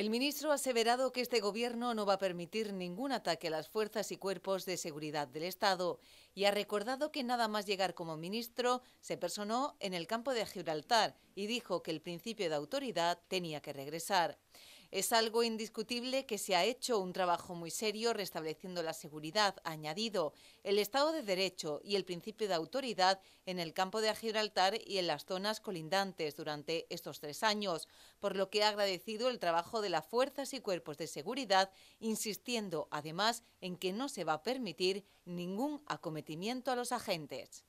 El ministro ha aseverado que este gobierno no va a permitir ningún ataque a las fuerzas y cuerpos de seguridad del Estado y ha recordado que nada más llegar como ministro se personó en el campo de Gibraltar y dijo que el principio de autoridad tenía que regresar. Es algo indiscutible que se ha hecho un trabajo muy serio restableciendo la seguridad, añadido, el Estado de Derecho y el principio de autoridad en el campo de Gibraltar y en las zonas colindantes durante estos tres años, por lo que ha agradecido el trabajo de las fuerzas y cuerpos de seguridad, insistiendo además en que no se va a permitir ningún acometimiento a los agentes.